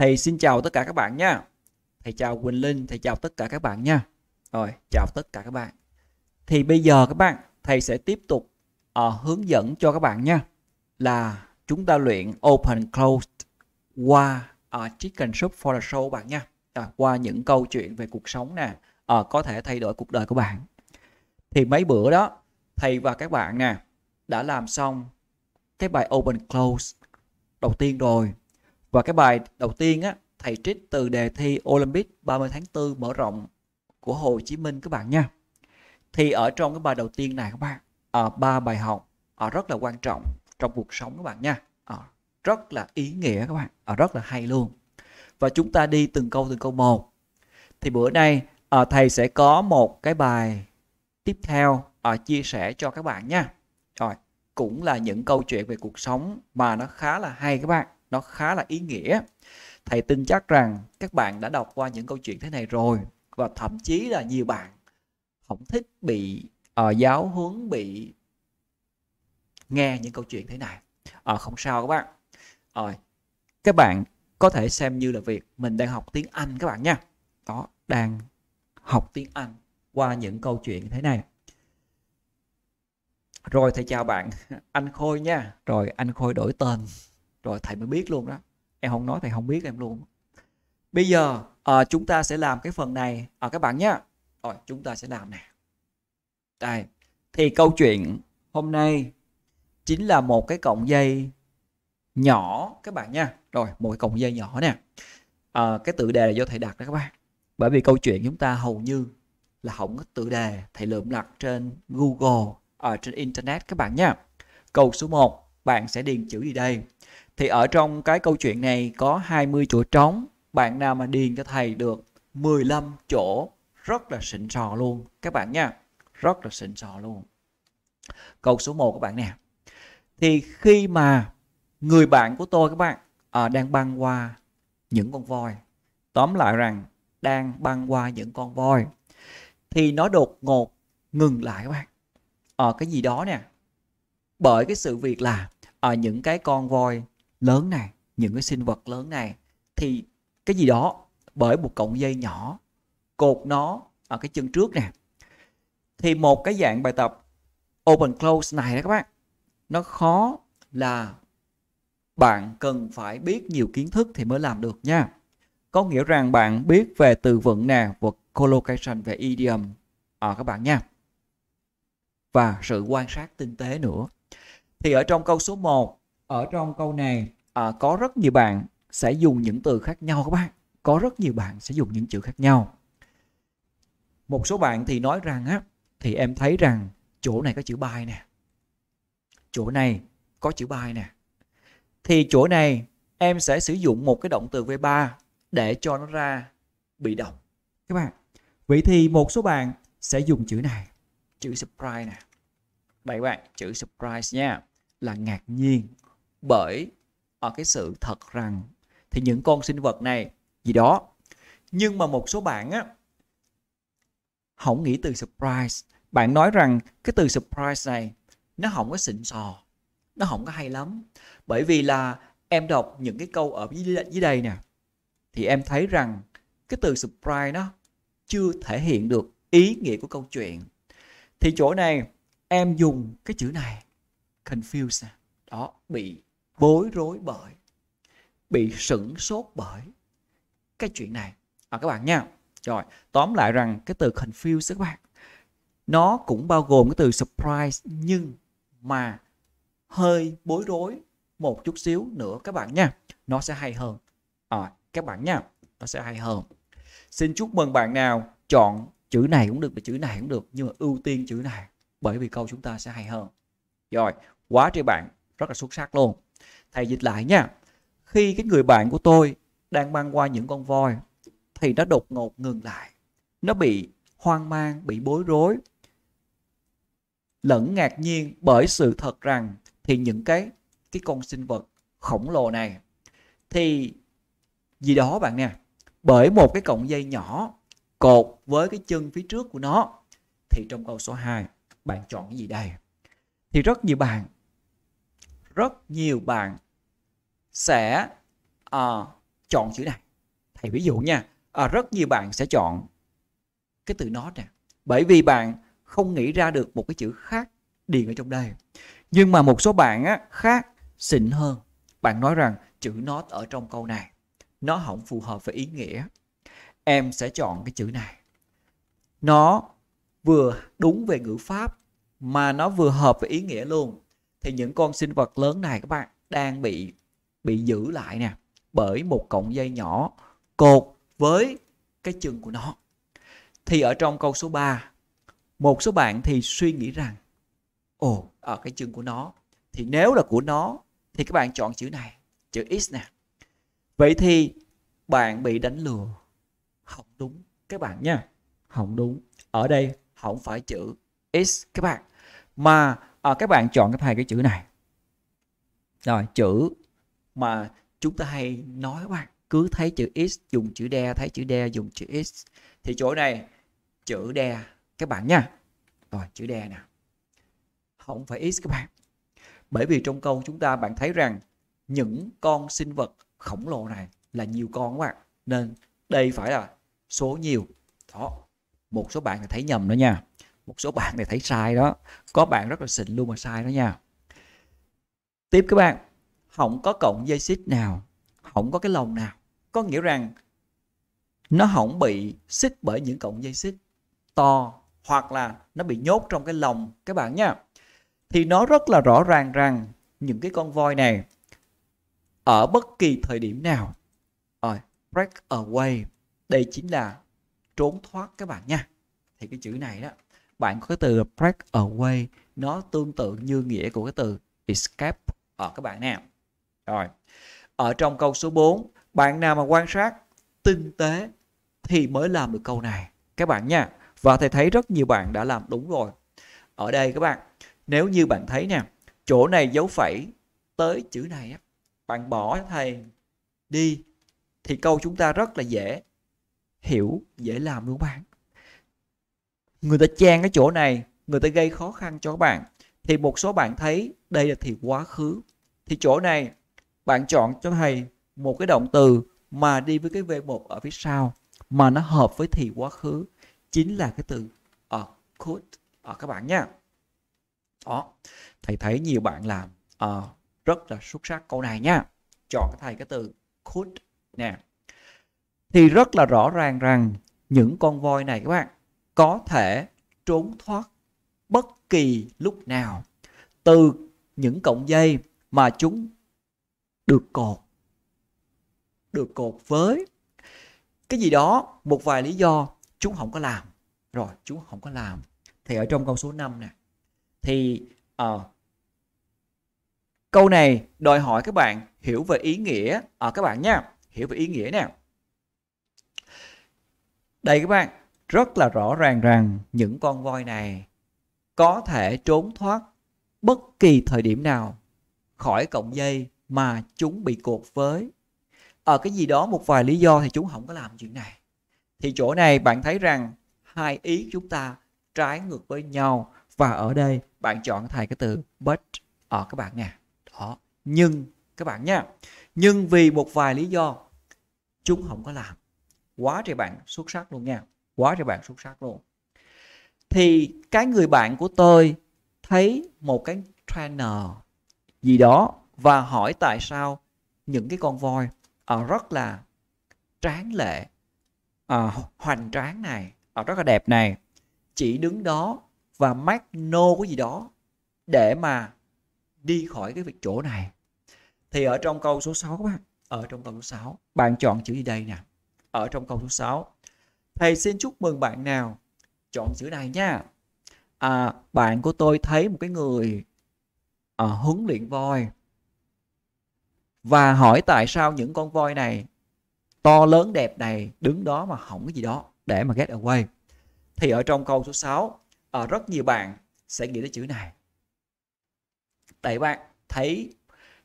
Thầy xin chào tất cả các bạn nha. Thầy chào Quỳnh Linh, thầy chào tất cả các bạn nha. Rồi, chào tất cả các bạn. Thì bây giờ các bạn, thầy sẽ tiếp tục uh, hướng dẫn cho các bạn nha. Là chúng ta luyện open closed qua uh, chicken soup for the show bạn nha. À, qua những câu chuyện về cuộc sống nè, uh, có thể thay đổi cuộc đời của bạn. Thì mấy bữa đó, thầy và các bạn nè đã làm xong cái bài open close đầu tiên rồi và cái bài đầu tiên á, thầy trích từ đề thi Olympic 30 tháng 4 mở rộng của Hồ Chí Minh các bạn nha. Thì ở trong cái bài đầu tiên này các bạn, à, ba bài học à, rất là quan trọng trong cuộc sống các bạn nha. À, rất là ý nghĩa các bạn, à, rất là hay luôn. Và chúng ta đi từng câu từng câu một. Thì bữa nay à, thầy sẽ có một cái bài tiếp theo à, chia sẻ cho các bạn nha. Rồi, cũng là những câu chuyện về cuộc sống mà nó khá là hay các bạn nó khá là ý nghĩa thầy tin chắc rằng các bạn đã đọc qua những câu chuyện thế này rồi và thậm chí là nhiều bạn không thích bị uh, giáo huấn bị nghe những câu chuyện thế này à, không sao các bạn rồi các bạn có thể xem như là việc mình đang học tiếng Anh các bạn nha đó đang học tiếng Anh qua những câu chuyện thế này rồi thầy chào bạn anh Khôi nha rồi anh Khôi đổi tên rồi thầy mới biết luôn đó em không nói thầy không biết em luôn bây giờ à, chúng ta sẽ làm cái phần này à, các bạn nhé rồi chúng ta sẽ làm nè đây thì câu chuyện hôm nay chính là một cái cọng dây nhỏ các bạn nha rồi một cái cọng dây nhỏ nè à, cái tự đề là do thầy đặt đó các bạn bởi vì câu chuyện chúng ta hầu như là không có tự đề thầy lượm lặt trên google ở trên internet các bạn nha câu số 1 bạn sẽ điền chữ gì đây thì ở trong cái câu chuyện này có 20 chỗ trống bạn nào mà điền cho thầy được 15 chỗ rất là xịn sò luôn các bạn nha rất là xịn sò luôn câu số 1 các bạn nè thì khi mà người bạn của tôi các bạn à, đang băng qua những con voi tóm lại rằng đang băng qua những con voi thì nó đột ngột ngừng lại các bạn ở ờ, à, cái gì đó nè bởi cái sự việc là ở à, những cái con voi lớn này những cái sinh vật lớn này thì cái gì đó bởi một cọng dây nhỏ cột nó ở cái chân trước nè thì một cái dạng bài tập open close này đó các bạn nó khó là bạn cần phải biết nhiều kiến thức thì mới làm được nha có nghĩa rằng bạn biết về từ vựng nè và collocation về idiom à, các bạn nha và sự quan sát tinh tế nữa thì ở trong câu số 1 ở trong câu này à, có rất nhiều bạn sẽ dùng những từ khác nhau các bạn có rất nhiều bạn sẽ dùng những chữ khác nhau một số bạn thì nói rằng á thì em thấy rằng chỗ này có chữ bài nè chỗ này có chữ bài nè thì chỗ này em sẽ sử dụng một cái động từ V3 để cho nó ra bị động các bạn vậy thì một số bạn sẽ dùng chữ này chữ surprise nè vậy bạn chữ surprise nha là ngạc nhiên bởi ở cái sự thật rằng thì những con sinh vật này gì đó nhưng mà một số bạn á không nghĩ từ surprise bạn nói rằng cái từ surprise này nó không có xịn sò nó không có hay lắm bởi vì là em đọc những cái câu ở dưới, dưới đây nè thì em thấy rằng cái từ surprise nó chưa thể hiện được ý nghĩa của câu chuyện thì chỗ này em dùng cái chữ này confuse đó bị bối rối bởi bị sửng sốt bởi cái chuyện này à, các bạn nha rồi tóm lại rằng cái từ confuse các bạn nó cũng bao gồm cái từ surprise nhưng mà hơi bối rối một chút xíu nữa các bạn nha nó sẽ hay hơn à, các bạn nha nó sẽ hay hơn xin chúc mừng bạn nào chọn chữ này cũng được và chữ này cũng được nhưng mà ưu tiên chữ này bởi vì câu chúng ta sẽ hay hơn rồi quá trời bạn rất là xuất sắc luôn thầy dịch lại nha khi cái người bạn của tôi đang băng qua những con voi thì nó đột ngột ngừng lại nó bị hoang mang bị bối rối lẫn ngạc nhiên bởi sự thật rằng thì những cái cái con sinh vật khổng lồ này thì gì đó bạn nè bởi một cái cọng dây nhỏ cột với cái chân phía trước của nó thì trong câu số 2 bạn chọn cái gì đây thì rất nhiều bạn rất nhiều bạn sẽ uh, chọn chữ này thầy ví dụ nha uh, rất nhiều bạn sẽ chọn cái từ nó nè bởi vì bạn không nghĩ ra được một cái chữ khác điền ở trong đây nhưng mà một số bạn á, khác xịn hơn bạn nói rằng chữ nó ở trong câu này nó không phù hợp với ý nghĩa em sẽ chọn cái chữ này nó vừa đúng về ngữ pháp mà nó vừa hợp với ý nghĩa luôn thì những con sinh vật lớn này các bạn đang bị bị giữ lại nè bởi một cọng dây nhỏ cột với cái chân của nó. Thì ở trong câu số 3, một số bạn thì suy nghĩ rằng ồ ở cái chân của nó thì nếu là của nó thì các bạn chọn chữ này, chữ X nè. Vậy thì bạn bị đánh lừa. Không đúng các bạn nha. Không đúng. Ở đây không phải chữ X các bạn mà à, các bạn chọn cái hai cái chữ này rồi chữ mà chúng ta hay nói các bạn cứ thấy chữ x dùng chữ đe thấy chữ đe dùng chữ x thì chỗ này chữ đe các bạn nha rồi chữ đe nè không phải x các bạn bởi vì trong câu chúng ta bạn thấy rằng những con sinh vật khổng lồ này là nhiều con các bạn nên đây phải là số nhiều đó một số bạn thấy nhầm đó nha một số bạn này thấy sai đó có bạn rất là xịn luôn mà sai đó nha tiếp các bạn không có cộng dây xích nào không có cái lồng nào có nghĩa rằng nó không bị xích bởi những cộng dây xích to hoặc là nó bị nhốt trong cái lồng các bạn nha thì nó rất là rõ ràng rằng những cái con voi này ở bất kỳ thời điểm nào rồi break away đây chính là trốn thoát các bạn nha thì cái chữ này đó bạn có cái từ break away nó tương tự như nghĩa của cái từ escape ở các bạn nào rồi ở trong câu số 4 bạn nào mà quan sát tinh tế thì mới làm được câu này các bạn nha và thầy thấy rất nhiều bạn đã làm đúng rồi ở đây các bạn nếu như bạn thấy nè chỗ này dấu phẩy tới chữ này á, bạn bỏ thầy đi thì câu chúng ta rất là dễ hiểu dễ làm luôn bạn người ta chen cái chỗ này người ta gây khó khăn cho các bạn thì một số bạn thấy đây là thì quá khứ thì chỗ này bạn chọn cho thầy một cái động từ mà đi với cái V1 ở phía sau mà nó hợp với thì quá khứ chính là cái từ ở ờ, uh, could ở ờ, uh, các bạn nhé đó thầy thấy nhiều bạn làm uh, rất là xuất sắc câu này nha chọn thầy cái từ could nè thì rất là rõ ràng rằng những con voi này các bạn có thể trốn thoát bất kỳ lúc nào từ những cọng dây mà chúng được cột được cột với cái gì đó một vài lý do chúng không có làm rồi chúng không có làm thì ở trong câu số 5 nè thì uh, câu này đòi hỏi các bạn hiểu về ý nghĩa à, các bạn nha hiểu về ý nghĩa nè đây các bạn rất là rõ ràng rằng những con voi này có thể trốn thoát bất kỳ thời điểm nào khỏi cọng dây mà chúng bị cột với. Ở cái gì đó một vài lý do thì chúng không có làm chuyện này. Thì chỗ này bạn thấy rằng hai ý chúng ta trái ngược với nhau và ở đây bạn chọn thầy cái từ but ở các bạn nè. Đó, nhưng các bạn nha. Nhưng vì một vài lý do chúng không có làm. Quá trời bạn xuất sắc luôn nha quá trời bạn xuất sắc luôn thì cái người bạn của tôi thấy một cái trainer gì đó và hỏi tại sao những cái con voi à, rất là tráng lệ à, hoành tráng này à, rất là đẹp này chỉ đứng đó và mắc nô cái gì đó để mà đi khỏi cái việc chỗ này thì ở trong câu số 6 các bạn ở trong câu số 6 bạn chọn chữ gì đây nè ở trong câu số 6 Thầy xin chúc mừng bạn nào chọn chữ này nha. À, bạn của tôi thấy một cái người à, huấn luyện voi và hỏi tại sao những con voi này to lớn đẹp này đứng đó mà hỏng cái gì đó để mà get away. Thì ở trong câu số 6 à, rất nhiều bạn sẽ nghĩ tới chữ này. Tại bạn thấy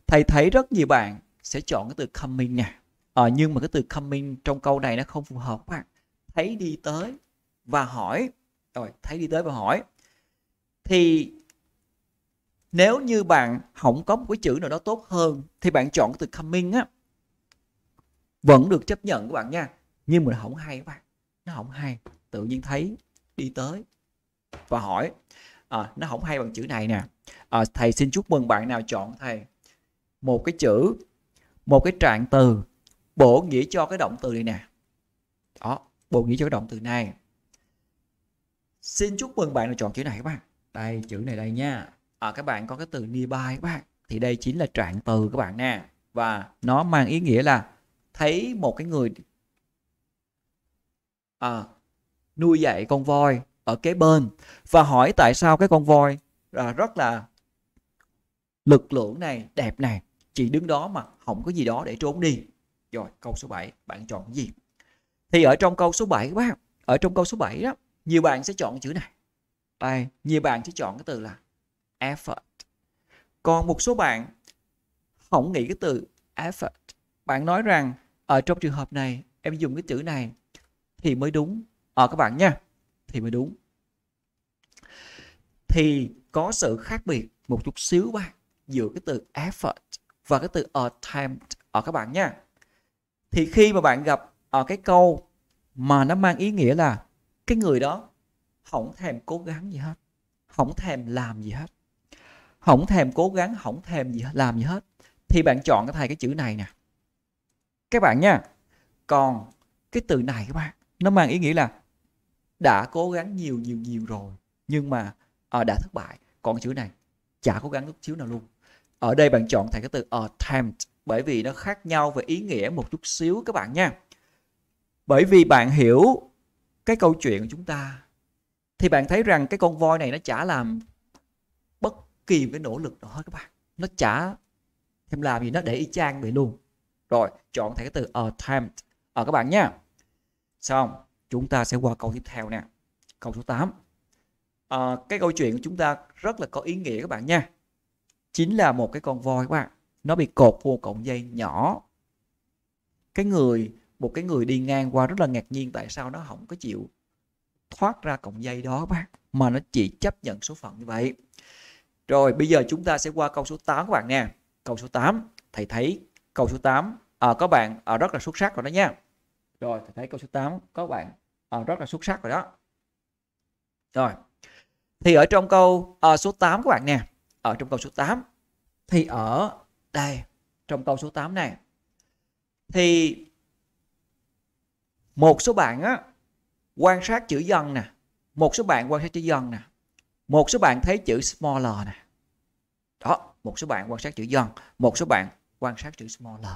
thầy thấy rất nhiều bạn sẽ chọn cái từ coming nha. À, nhưng mà cái từ coming trong câu này nó không phù hợp các bạn thấy đi tới và hỏi rồi thấy đi tới và hỏi thì nếu như bạn không có một cái chữ nào đó tốt hơn thì bạn chọn từ coming á vẫn được chấp nhận các bạn nha nhưng mà nó không hay các bạn nó không hay tự nhiên thấy đi tới và hỏi à, nó không hay bằng chữ này nè à, thầy xin chúc mừng bạn nào chọn thầy một cái chữ một cái trạng từ bổ nghĩa cho cái động từ này nè đó bộ nghĩa cho động từ này xin chúc mừng bạn đã chọn chữ này các bạn đây chữ này đây nha à, các bạn có cái từ nearby các bạn thì đây chính là trạng từ các bạn nè và nó mang ý nghĩa là thấy một cái người à, nuôi dạy con voi ở kế bên và hỏi tại sao cái con voi à, rất là lực lượng này đẹp này chỉ đứng đó mà không có gì đó để trốn đi rồi câu số 7 bạn chọn gì thì ở trong câu số 7 các bác, ở trong câu số 7 đó, nhiều bạn sẽ chọn chữ này. Đây, nhiều bạn sẽ chọn cái từ là effort. Còn một số bạn không nghĩ cái từ effort. Bạn nói rằng ở ờ, trong trường hợp này em dùng cái chữ này thì mới đúng. Ờ à, các bạn nha, thì mới đúng. Thì có sự khác biệt một chút xíu ba giữa cái từ effort và cái từ attempt ở ờ, các bạn nha. Thì khi mà bạn gặp ở ờ, cái câu mà nó mang ý nghĩa là cái người đó không thèm cố gắng gì hết không thèm làm gì hết không thèm cố gắng không thèm gì làm gì hết thì bạn chọn cái thầy cái chữ này nè các bạn nha còn cái từ này các bạn nó mang ý nghĩa là đã cố gắng nhiều nhiều nhiều rồi nhưng mà à, đã thất bại còn chữ này chả cố gắng chút xíu nào luôn ở đây bạn chọn thầy cái từ attempt bởi vì nó khác nhau về ý nghĩa một chút xíu các bạn nha bởi vì bạn hiểu cái câu chuyện của chúng ta thì bạn thấy rằng cái con voi này nó chả làm bất kỳ cái nỗ lực đó các bạn nó chả thêm làm gì nó để y chang vậy luôn rồi chọn thẻ từ attempt ở ờ, các bạn nha xong chúng ta sẽ qua câu tiếp theo nè câu số 8 à, ờ, cái câu chuyện của chúng ta rất là có ý nghĩa các bạn nha chính là một cái con voi các bạn nó bị cột vô cọng dây nhỏ cái người một cái người đi ngang qua rất là ngạc nhiên tại sao nó không có chịu thoát ra cọng dây đó bác mà nó chỉ chấp nhận số phận như vậy rồi bây giờ chúng ta sẽ qua câu số 8 các bạn nha câu số 8 thầy thấy câu số 8 à, các bạn à, rất là xuất sắc rồi đó nha rồi thầy thấy câu số 8 có bạn à, rất là xuất sắc rồi đó rồi thì ở trong câu à, số 8 các bạn nè ở trong câu số 8 thì ở đây trong câu số 8 này thì một số bạn á quan sát chữ dân nè một số bạn quan sát chữ dân nè một số bạn thấy chữ smaller nè đó một số bạn quan sát chữ dân một số bạn quan sát chữ smaller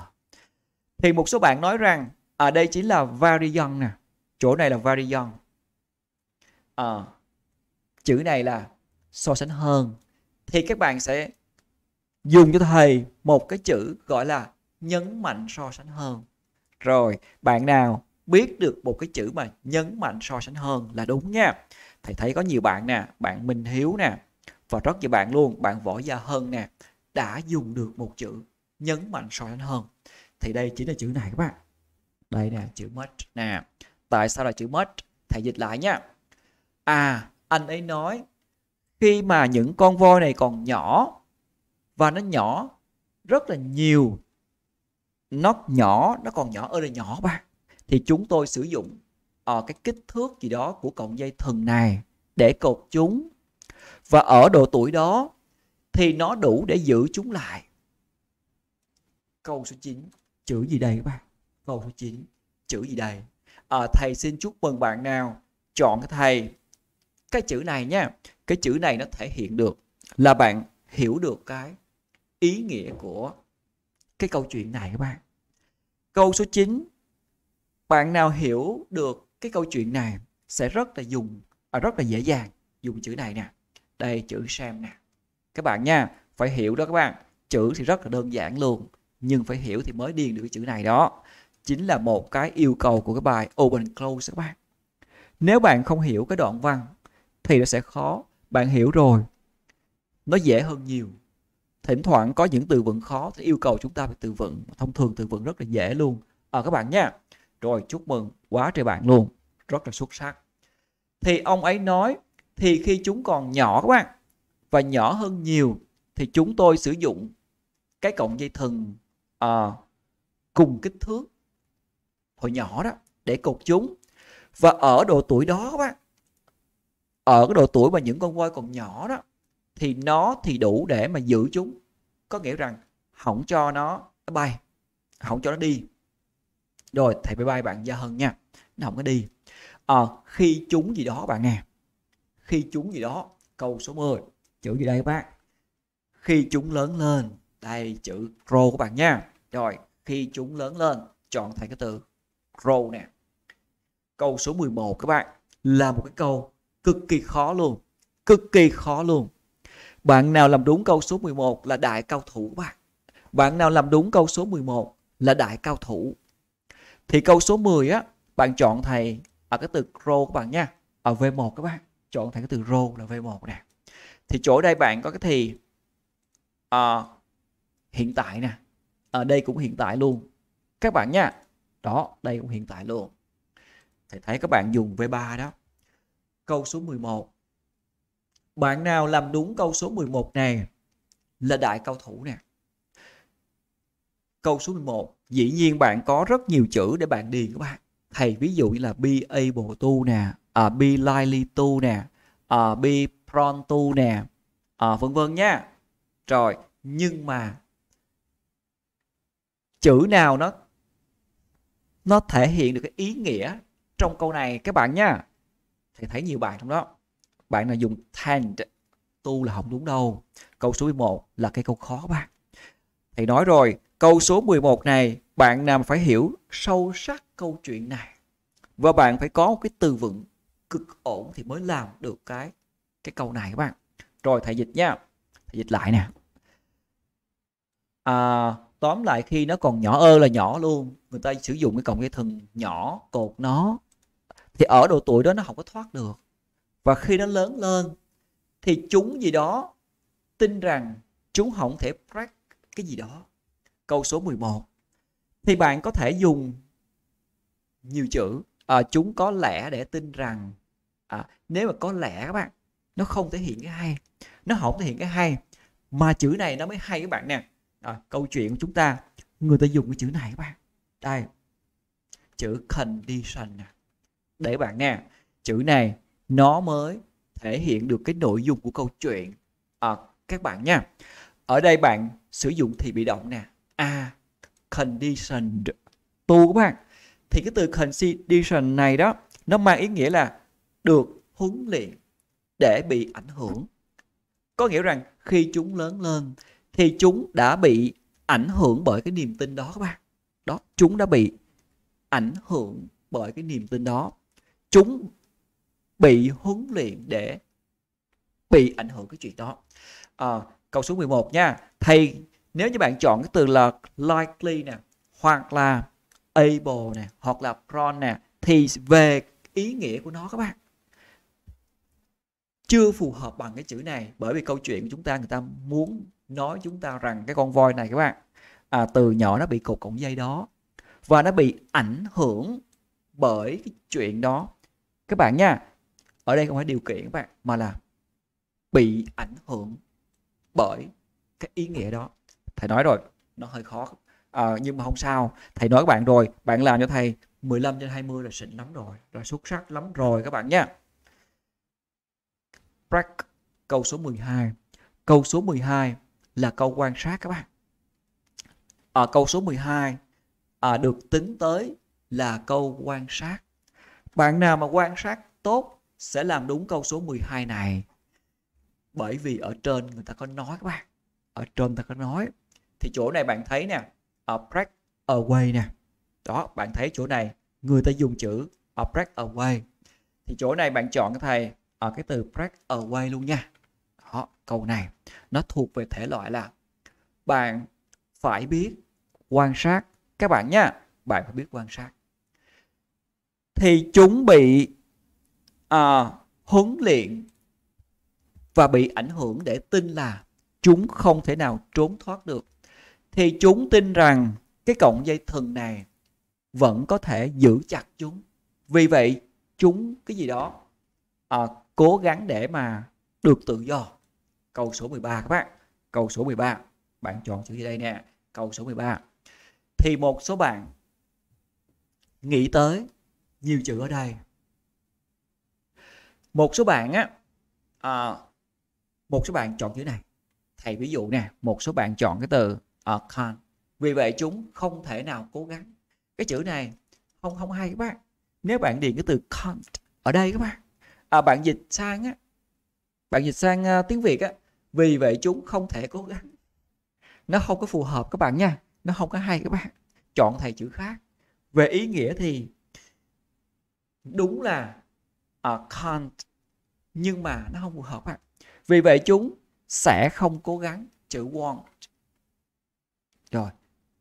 thì một số bạn nói rằng ở à, đây chính là variant nè chỗ này là variant à, chữ này là so sánh hơn thì các bạn sẽ dùng cho thầy một cái chữ gọi là nhấn mạnh so sánh hơn rồi bạn nào biết được một cái chữ mà nhấn mạnh so sánh hơn là đúng nha thầy thấy có nhiều bạn nè bạn Minh Hiếu nè và rất nhiều bạn luôn bạn Võ Gia Hân nè đã dùng được một chữ nhấn mạnh so sánh hơn thì đây chính là chữ này các bạn đây nè chữ much nè tại sao là chữ much thầy dịch lại nha à anh ấy nói khi mà những con voi này còn nhỏ và nó nhỏ rất là nhiều nó nhỏ nó còn nhỏ ở đây nhỏ bạn thì chúng tôi sử dụng ở ờ, cái kích thước gì đó của cọng dây thần này để cột chúng và ở độ tuổi đó thì nó đủ để giữ chúng lại. Câu số 9, chữ gì đây các bạn? Câu số 9, chữ gì đây? À, thầy xin chúc mừng bạn nào chọn cái thầy cái chữ này nha. Cái chữ này nó thể hiện được là bạn hiểu được cái ý nghĩa của cái câu chuyện này các bạn. Câu số 9 bạn nào hiểu được cái câu chuyện này sẽ rất là dùng à, rất là dễ dàng dùng chữ này nè đây chữ sam nè các bạn nha phải hiểu đó các bạn chữ thì rất là đơn giản luôn nhưng phải hiểu thì mới điền được cái chữ này đó chính là một cái yêu cầu của cái bài open close các bạn nếu bạn không hiểu cái đoạn văn thì nó sẽ khó bạn hiểu rồi nó dễ hơn nhiều thỉnh thoảng có những từ vựng khó thì yêu cầu chúng ta phải từ vựng thông thường từ vựng rất là dễ luôn ở à, các bạn nha rồi chúc mừng quá trời bạn luôn rất là xuất sắc thì ông ấy nói thì khi chúng còn nhỏ các bạn và nhỏ hơn nhiều thì chúng tôi sử dụng cái cọng dây thừng à, cùng kích thước hồi nhỏ đó để cột chúng và ở độ tuổi đó các bạn ở cái độ tuổi mà những con voi còn nhỏ đó thì nó thì đủ để mà giữ chúng có nghĩa rằng không cho nó bay không cho nó đi rồi thầy bye bye bạn gia hân nha nó không có đi à, khi chúng gì đó bạn nè khi chúng gì đó câu số 10 chữ gì đây các bác khi chúng lớn lên đây chữ grow các bạn nha rồi khi chúng lớn lên chọn thầy cái từ grow nè câu số 11 các bạn là một cái câu cực kỳ khó luôn cực kỳ khó luôn bạn nào làm đúng câu số 11 là đại cao thủ bạn bạn nào làm đúng câu số 11 là đại cao thủ thì câu số 10 á, bạn chọn thầy ở cái từ row các bạn nha. Ở V1 các bạn, chọn thầy cái từ row là V1 nè. Thì chỗ đây bạn có cái thì uh, hiện tại nè. Ở đây cũng hiện tại luôn. Các bạn nha. Đó, đây cũng hiện tại luôn. Thầy thấy các bạn dùng V3 đó. Câu số 11. Bạn nào làm đúng câu số 11 này là đại cao thủ nè. Câu số 11, dĩ nhiên bạn có rất nhiều chữ để bạn điền các bạn. Thầy ví dụ như là be able to nè, uh, be likely to nè, uh, be prone to nè, uh, vân vân nha. Rồi, nhưng mà chữ nào nó nó thể hiện được cái ý nghĩa trong câu này các bạn nha. Thầy thấy nhiều bạn trong đó. Bạn nào dùng tend tu là không đúng đâu. Câu số 11 là cái câu khó các bạn. Thầy nói rồi, Câu số 11 này bạn nào phải hiểu sâu sắc câu chuyện này và bạn phải có một cái từ vựng cực ổn thì mới làm được cái cái câu này các bạn. Rồi thầy dịch nha. Thầy dịch lại nè. À, tóm lại khi nó còn nhỏ ơ là nhỏ luôn người ta sử dụng cái cộng dây thừng nhỏ cột nó thì ở độ tuổi đó nó không có thoát được và khi nó lớn lên thì chúng gì đó tin rằng chúng không thể break cái gì đó câu số 11 thì bạn có thể dùng nhiều chữ à, chúng có lẽ để tin rằng à, nếu mà có lẽ các bạn nó không thể hiện cái hay nó không thể hiện cái hay mà chữ này nó mới hay các bạn nè à, câu chuyện của chúng ta người ta dùng cái chữ này các bạn đây chữ condition nè để bạn nè chữ này nó mới thể hiện được cái nội dung của câu chuyện à, các bạn nha ở đây bạn sử dụng thì bị động nè are conditioned tu các bạn thì cái từ condition này đó nó mang ý nghĩa là được huấn luyện để bị ảnh hưởng có nghĩa rằng khi chúng lớn lên thì chúng đã bị ảnh hưởng bởi cái niềm tin đó các bạn đó chúng đã bị ảnh hưởng bởi cái niềm tin đó chúng bị huấn luyện để bị ảnh hưởng cái chuyện đó à, câu số 11 nha thầy nếu như bạn chọn cái từ là likely nè hoặc là able nè hoặc là prone nè thì về ý nghĩa của nó các bạn chưa phù hợp bằng cái chữ này bởi vì câu chuyện của chúng ta người ta muốn nói chúng ta rằng cái con voi này các bạn à, từ nhỏ nó bị cột cổng dây đó và nó bị ảnh hưởng bởi cái chuyện đó các bạn nha ở đây không phải điều kiện các bạn mà là bị ảnh hưởng bởi cái ý nghĩa đó thầy nói rồi nó hơi khó à, nhưng mà không sao thầy nói các bạn rồi bạn làm cho thầy 15 trên 20 là xịn lắm rồi là xuất sắc lắm rồi các bạn nhé Prac câu số 12 câu số 12 là câu quan sát các bạn à, câu số 12 à, ờ, được tính tới là câu quan sát bạn nào mà quan sát tốt sẽ làm đúng câu số 12 này bởi vì ở trên người ta có nói các bạn ở trên người ta có nói thì chỗ này bạn thấy nè ở break away nè đó bạn thấy chỗ này người ta dùng chữ break away thì chỗ này bạn chọn cái thầy ở à, cái từ break away luôn nha đó câu này nó thuộc về thể loại là bạn phải biết quan sát các bạn nha bạn phải biết quan sát thì chúng bị à, huấn luyện và bị ảnh hưởng để tin là chúng không thể nào trốn thoát được thì chúng tin rằng cái cọng dây thần này vẫn có thể giữ chặt chúng vì vậy chúng cái gì đó à, cố gắng để mà được tự do câu số 13 các bạn câu số 13 bạn chọn chữ gì đây nè câu số 13 thì một số bạn nghĩ tới nhiều chữ ở đây một số bạn á à, một số bạn chọn chữ này thầy ví dụ nè một số bạn chọn cái từ can't vì vậy chúng không thể nào cố gắng cái chữ này không không hay các bạn nếu bạn điền cái từ can't ở đây các bạn à, bạn dịch sang á bạn dịch sang uh, tiếng việt á vì vậy chúng không thể cố gắng nó không có phù hợp các bạn nha nó không có hay các bạn chọn thầy chữ khác về ý nghĩa thì đúng là uh, can't nhưng mà nó không phù hợp ạ à. vì vậy chúng sẽ không cố gắng chữ want rồi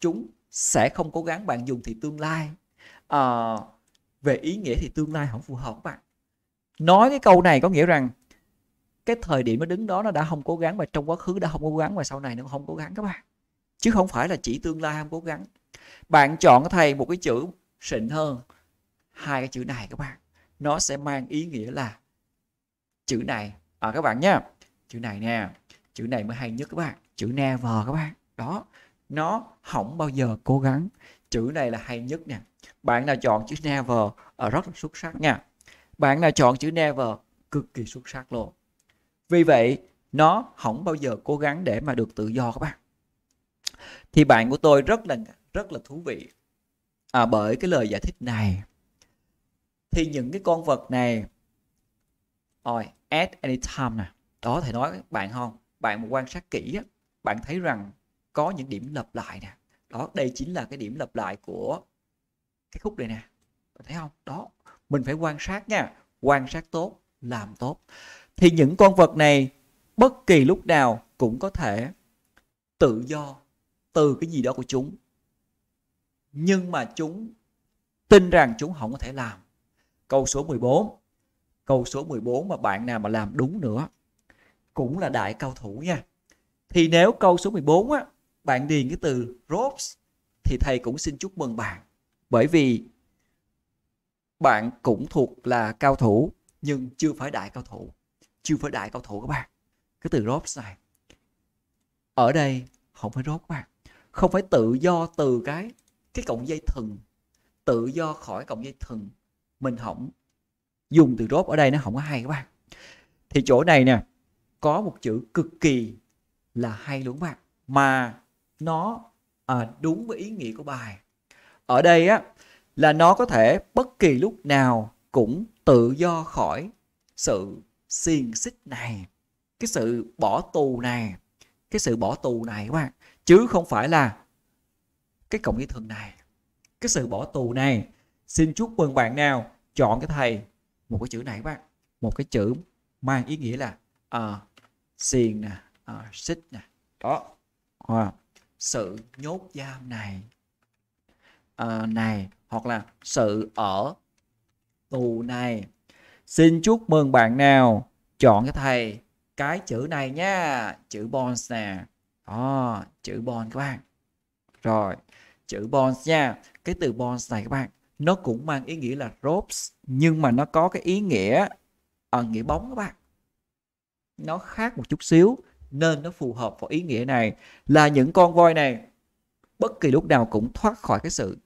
chúng sẽ không cố gắng bạn dùng thì tương lai à, về ý nghĩa thì tương lai không phù hợp các bạn nói cái câu này có nghĩa rằng cái thời điểm nó đứng đó nó đã không cố gắng và trong quá khứ đã không cố gắng và sau này nó không cố gắng các bạn chứ không phải là chỉ tương lai không cố gắng bạn chọn thầy một cái chữ xịn hơn hai cái chữ này các bạn nó sẽ mang ý nghĩa là chữ này à các bạn nhé chữ này nè chữ này mới hay nhất các bạn chữ never các bạn đó nó không bao giờ cố gắng chữ này là hay nhất nè bạn nào chọn chữ never ở rất là xuất sắc nha bạn nào chọn chữ never cực kỳ xuất sắc luôn vì vậy nó không bao giờ cố gắng để mà được tự do các bạn thì bạn của tôi rất là rất là thú vị à, bởi cái lời giải thích này thì những cái con vật này rồi at any time nè đó thầy nói bạn không bạn quan sát kỹ bạn thấy rằng có những điểm lặp lại nè đó đây chính là cái điểm lặp lại của cái khúc này nè thấy không đó mình phải quan sát nha quan sát tốt làm tốt thì những con vật này bất kỳ lúc nào cũng có thể tự do từ cái gì đó của chúng nhưng mà chúng tin rằng chúng không có thể làm câu số 14 câu số 14 mà bạn nào mà làm đúng nữa cũng là đại cao thủ nha thì nếu câu số 14 á bạn điền cái từ ropes thì thầy cũng xin chúc mừng bạn bởi vì bạn cũng thuộc là cao thủ nhưng chưa phải đại cao thủ chưa phải đại cao thủ các bạn cái từ ropes này ở đây không phải rốt các bạn không phải tự do từ cái cái cọng dây thừng tự do khỏi cọng dây thừng mình không dùng từ rốt ở đây nó không có hay các bạn thì chỗ này nè có một chữ cực kỳ là hay luôn các bạn mà nó à, đúng với ý nghĩa của bài ở đây á là nó có thể bất kỳ lúc nào cũng tự do khỏi sự xiềng xích này cái sự bỏ tù này cái sự bỏ tù này các bạn chứ không phải là cái cộng ý thường này cái sự bỏ tù này xin chúc mừng bạn nào chọn cái thầy một cái chữ này các bạn một cái chữ mang ý nghĩa là uh, xiềng nè uh, xích nè đó uh sự nhốt giam này à, này hoặc là sự ở tù này xin chúc mừng bạn nào chọn cái thầy cái chữ này nha chữ bonds nè à, chữ bonds các bạn rồi chữ bonds nha cái từ bonds này các bạn nó cũng mang ý nghĩa là ropes nhưng mà nó có cái ý nghĩa ở ờ, à, nghĩa bóng các bạn nó khác một chút xíu nên nó phù hợp vào ý nghĩa này là những con voi này bất kỳ lúc nào cũng thoát khỏi cái sự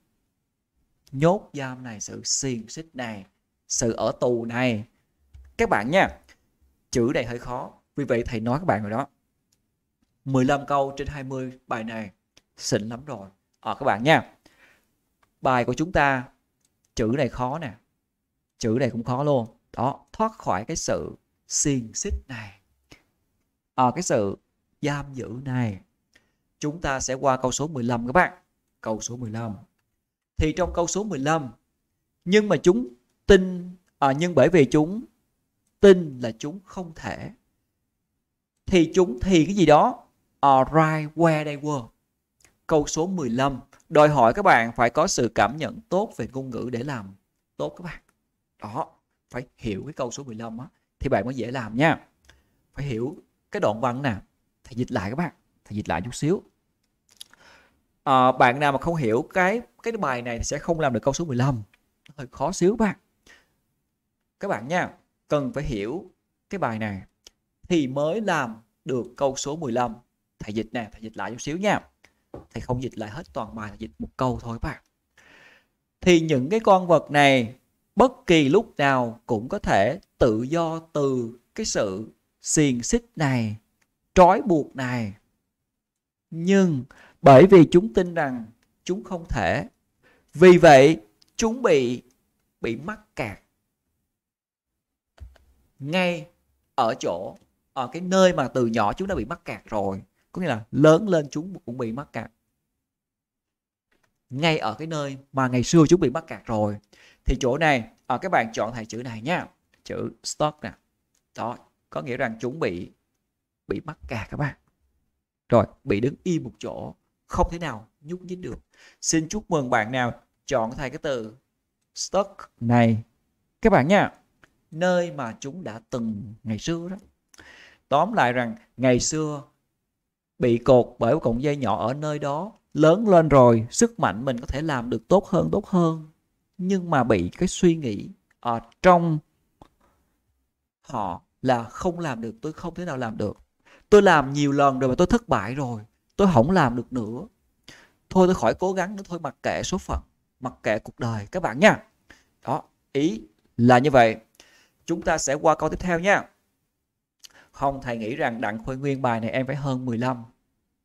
nhốt giam này, sự xiềng xích này, sự ở tù này. Các bạn nha, chữ này hơi khó, vì vậy thầy nói các bạn rồi đó. 15 câu trên 20 bài này xịn lắm rồi. Ờ à, các bạn nha. Bài của chúng ta chữ này khó nè. Chữ này cũng khó luôn. Đó, thoát khỏi cái sự xiềng xích này ở ờ, cái sự giam giữ này. Chúng ta sẽ qua câu số 15 các bạn. Câu số 15. Thì trong câu số 15 nhưng mà chúng tin à, nhưng bởi vì chúng tin là chúng không thể thì chúng thì cái gì đó ờ, right where they were. Câu số 15 đòi hỏi các bạn phải có sự cảm nhận tốt về ngôn ngữ để làm tốt các bạn. Đó, phải hiểu cái câu số 15 á thì bạn mới dễ làm nha. Phải hiểu cái đoạn văn nè thầy dịch lại các bạn thầy dịch lại chút xíu à, bạn nào mà không hiểu cái cái bài này thì sẽ không làm được câu số 15 nó hơi khó xíu các bạn các bạn nha cần phải hiểu cái bài này thì mới làm được câu số 15 thầy dịch nè thầy dịch lại chút xíu nha thầy không dịch lại hết toàn bài thầy dịch một câu thôi các bạn thì những cái con vật này bất kỳ lúc nào cũng có thể tự do từ cái sự xiềng xích này, trói buộc này. Nhưng bởi vì chúng tin rằng chúng không thể. Vì vậy, chúng bị bị mắc kẹt ngay ở chỗ ở cái nơi mà từ nhỏ chúng đã bị mắc kẹt rồi có nghĩa là lớn lên chúng cũng bị mắc kẹt ngay ở cái nơi mà ngày xưa chúng bị mắc kẹt rồi thì chỗ này ở các bạn chọn thầy chữ này nha chữ stock nè đó có nghĩa rằng chúng bị bị mắc kẹt các bạn rồi bị đứng im một chỗ không thể nào nhúc nhích được xin chúc mừng bạn nào chọn thay cái từ stuck này các bạn nha nơi mà chúng đã từng ngày xưa đó tóm lại rằng ngày xưa bị cột bởi một cọng dây nhỏ ở nơi đó lớn lên rồi sức mạnh mình có thể làm được tốt hơn tốt hơn nhưng mà bị cái suy nghĩ ở trong họ là không làm được tôi không thể nào làm được tôi làm nhiều lần rồi mà tôi thất bại rồi tôi không làm được nữa thôi tôi khỏi cố gắng nữa thôi mặc kệ số phận mặc kệ cuộc đời các bạn nha đó ý là như vậy chúng ta sẽ qua câu tiếp theo nha không thầy nghĩ rằng đặng khôi nguyên bài này em phải hơn 15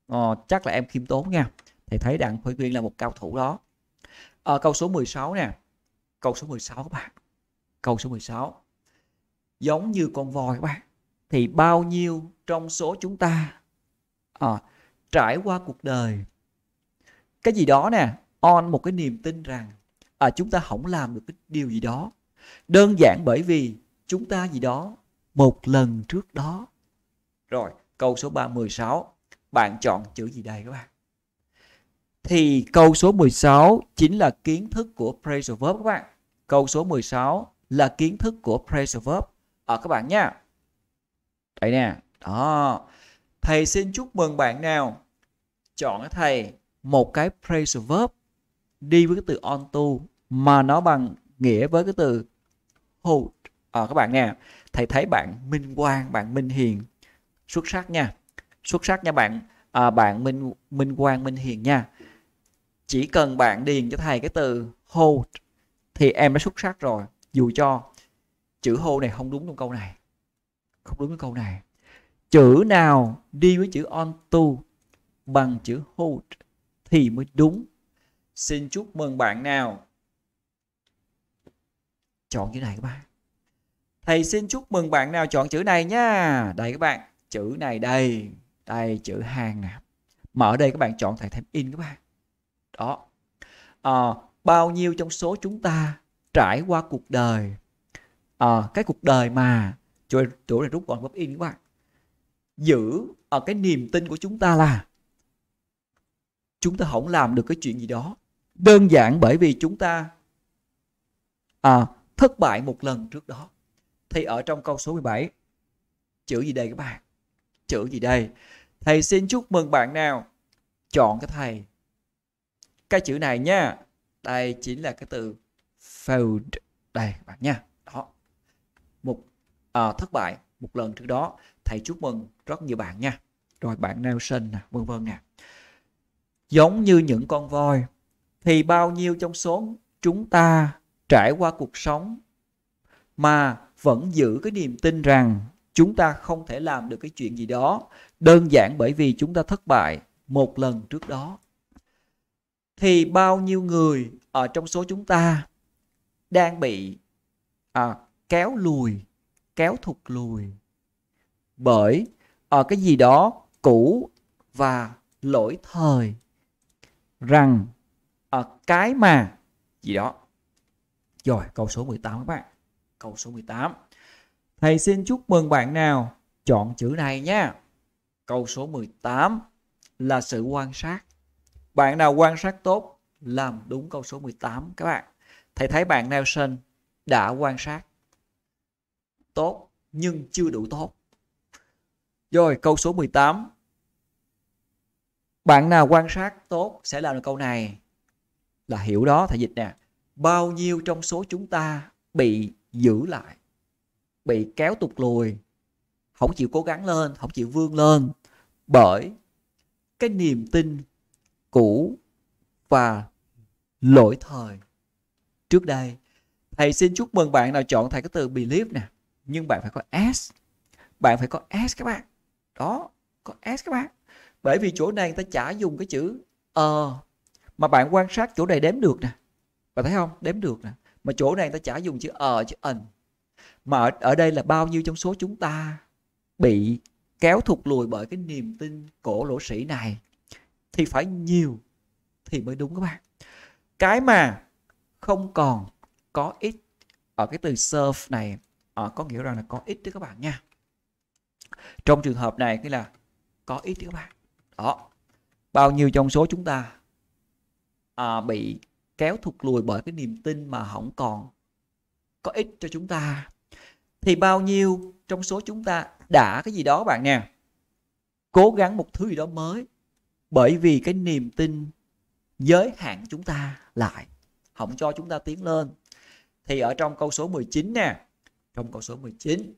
ờ, chắc là em khiêm tốn nha thầy thấy đặng khôi nguyên là một cao thủ đó à, câu số 16 nè câu số 16 các bạn câu số 16 giống như con voi các bạn thì bao nhiêu trong số chúng ta à, trải qua cuộc đời cái gì đó nè on một cái niềm tin rằng à, chúng ta không làm được cái điều gì đó đơn giản bởi vì chúng ta gì đó một lần trước đó rồi câu số 316 bạn chọn chữ gì đây các bạn thì câu số 16 chính là kiến thức của praise verb các bạn câu số 16 là kiến thức của praise verb ở ờ, các bạn nha đây nè đó thầy xin chúc mừng bạn nào chọn cho thầy một cái phrasal verb đi với cái từ on to mà nó bằng nghĩa với cái từ hold à, các bạn nè thầy thấy bạn minh quang bạn minh hiền xuất sắc nha xuất sắc nha bạn à, bạn minh minh quang minh hiền nha chỉ cần bạn điền cho thầy cái từ hold thì em đã xuất sắc rồi dù cho chữ hô này không đúng trong câu này không đúng cái câu này chữ nào đi với chữ on to bằng chữ hold thì mới đúng xin chúc mừng bạn nào chọn chữ này các bạn thầy xin chúc mừng bạn nào chọn chữ này nha đây các bạn chữ này đây đây chữ hàng nè mở đây các bạn chọn thầy thêm in các bạn đó à, bao nhiêu trong số chúng ta trải qua cuộc đời uh, cái cuộc đời mà Chúa, chỗ này rút gọn góp in các bạn giữ ở cái niềm tin của chúng ta là chúng ta không làm được cái chuyện gì đó đơn giản bởi vì chúng ta à, thất bại một lần trước đó thì ở trong câu số 17 chữ gì đây các bạn chữ gì đây thầy xin chúc mừng bạn nào chọn cái thầy cái chữ này nha đây chính là cái từ failed đây các bạn nha một à, thất bại một lần trước đó thầy chúc mừng rất nhiều bạn nha rồi bạn Nelson nè vân vân nè giống như những con voi thì bao nhiêu trong số chúng ta trải qua cuộc sống mà vẫn giữ cái niềm tin rằng chúng ta không thể làm được cái chuyện gì đó đơn giản bởi vì chúng ta thất bại một lần trước đó thì bao nhiêu người ở trong số chúng ta đang bị à, kéo lùi kéo thụt lùi bởi ở cái gì đó cũ và lỗi thời rằng ở cái mà gì đó rồi câu số 18 các bạn câu số 18 thầy xin chúc mừng bạn nào chọn chữ này nha câu số 18 là sự quan sát bạn nào quan sát tốt làm đúng câu số 18 các bạn thầy thấy bạn Nelson đã quan sát tốt nhưng chưa đủ tốt. Rồi câu số 18. Bạn nào quan sát tốt sẽ làm được câu này là hiểu đó thầy dịch nè. Bao nhiêu trong số chúng ta bị giữ lại, bị kéo tụt lùi, không chịu cố gắng lên, không chịu vươn lên bởi cái niềm tin cũ và lỗi thời trước đây. Thầy xin chúc mừng bạn nào chọn thầy cái từ believe nè nhưng bạn phải có s bạn phải có s các bạn đó có s các bạn bởi vì chỗ này người ta chả dùng cái chữ ờ uh, mà bạn quan sát chỗ này đếm được nè bạn thấy không đếm được nè mà chỗ này người ta chả dùng chữ ờ uh, chữ ẩn mà ở, ở đây là bao nhiêu trong số chúng ta bị kéo thụt lùi bởi cái niềm tin cổ lỗ sĩ này thì phải nhiều thì mới đúng các bạn cái mà không còn có ít ở cái từ serve này à, có nghĩa rằng là có ít đấy các bạn nha trong trường hợp này nghĩa là có ít đấy các bạn đó bao nhiêu trong số chúng ta à, bị kéo thụt lùi bởi cái niềm tin mà không còn có ích cho chúng ta thì bao nhiêu trong số chúng ta đã cái gì đó bạn nè cố gắng một thứ gì đó mới bởi vì cái niềm tin giới hạn chúng ta lại không cho chúng ta tiến lên thì ở trong câu số 19 nè trong câu số 19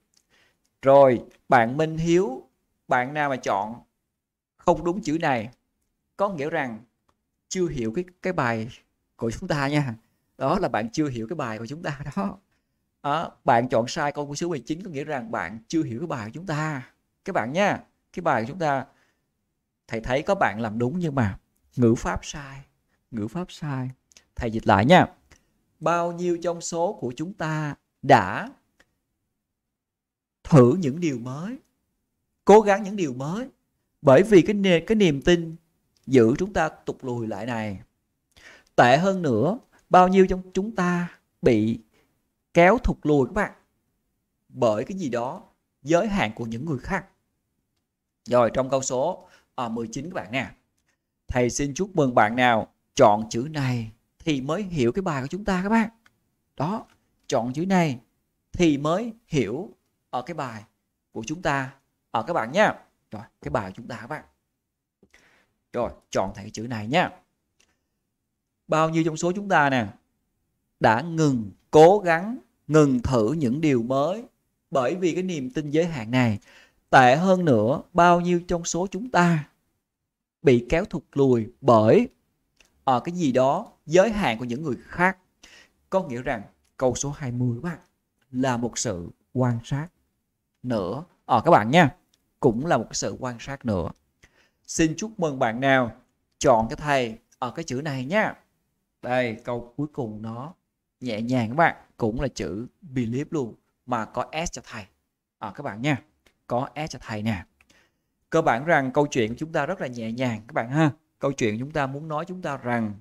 rồi bạn Minh Hiếu bạn nào mà chọn không đúng chữ này có nghĩa rằng chưa hiểu cái cái bài của chúng ta nha đó là bạn chưa hiểu cái bài của chúng ta đó à, bạn chọn sai câu số 19 có nghĩa rằng bạn chưa hiểu cái bài của chúng ta các bạn nha cái bài của chúng ta thầy thấy có bạn làm đúng nhưng mà ngữ pháp sai ngữ pháp sai thầy dịch lại nha bao nhiêu trong số của chúng ta đã thử những điều mới cố gắng những điều mới bởi vì cái nền cái niềm tin giữ chúng ta tụt lùi lại này tệ hơn nữa bao nhiêu trong chúng ta bị kéo thụt lùi các bạn bởi cái gì đó giới hạn của những người khác rồi trong câu số à, 19 các bạn nè thầy xin chúc mừng bạn nào chọn chữ này thì mới hiểu cái bài của chúng ta các bạn đó chọn chữ này thì mới hiểu ở cái bài của chúng ta ở các bạn nhé rồi cái bài của chúng ta các bạn rồi chọn thẻ chữ này nhé bao nhiêu trong số chúng ta nè đã ngừng cố gắng ngừng thử những điều mới bởi vì cái niềm tin giới hạn này tệ hơn nữa bao nhiêu trong số chúng ta bị kéo thụt lùi bởi ở ờ, cái gì đó giới hạn của những người khác có nghĩa rằng câu số 20 các bạn là một sự quan sát nữa ở ờ, à, các bạn nha cũng là một sự quan sát nữa xin chúc mừng bạn nào chọn cái thầy ở cái chữ này nha đây câu cuối cùng nó nhẹ nhàng các bạn cũng là chữ believe luôn mà có s cho thầy ở ờ, à, các bạn nha có s cho thầy nè cơ bản rằng câu chuyện của chúng ta rất là nhẹ nhàng các bạn ha câu chuyện chúng ta muốn nói chúng ta rằng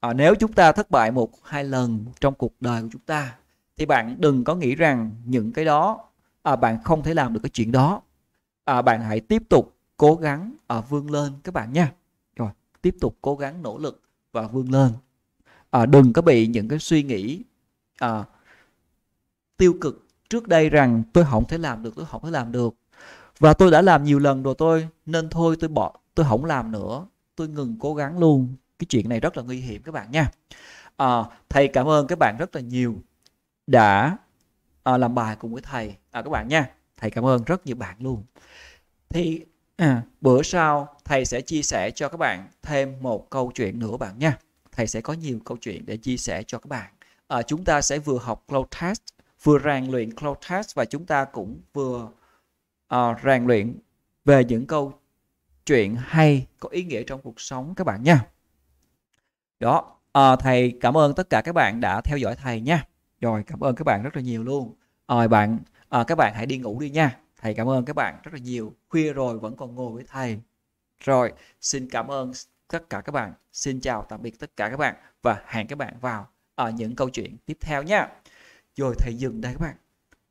à, nếu chúng ta thất bại một hai lần trong cuộc đời của chúng ta thì bạn đừng có nghĩ rằng những cái đó à, bạn không thể làm được cái chuyện đó à, bạn hãy tiếp tục cố gắng à, vươn lên các bạn nha rồi tiếp tục cố gắng nỗ lực và vươn lên à, đừng có bị những cái suy nghĩ à, tiêu cực trước đây rằng tôi không thể làm được tôi không thể làm được và tôi đã làm nhiều lần rồi tôi nên thôi tôi bỏ tôi không làm nữa tôi ngừng cố gắng luôn cái chuyện này rất là nguy hiểm các bạn nha à, thầy cảm ơn các bạn rất là nhiều đã à, làm bài cùng với thầy à, các bạn nha thầy cảm ơn rất nhiều bạn luôn thì à, bữa sau thầy sẽ chia sẻ cho các bạn thêm một câu chuyện nữa bạn nha thầy sẽ có nhiều câu chuyện để chia sẻ cho các bạn à, chúng ta sẽ vừa học cloud test vừa rèn luyện cloud test và chúng ta cũng vừa à, rèn luyện về những câu chuyện hay có ý nghĩa trong cuộc sống các bạn nha đó à, thầy cảm ơn tất cả các bạn đã theo dõi thầy nha rồi cảm ơn các bạn rất là nhiều luôn rồi bạn à, các bạn hãy đi ngủ đi nha thầy cảm ơn các bạn rất là nhiều khuya rồi vẫn còn ngồi với thầy rồi xin cảm ơn tất cả các bạn xin chào tạm biệt tất cả các bạn và hẹn các bạn vào ở ờ, những câu chuyện tiếp theo nha rồi thầy dừng đây các bạn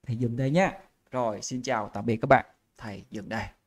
thầy dừng đây nha rồi xin chào tạm biệt các bạn thầy dừng đây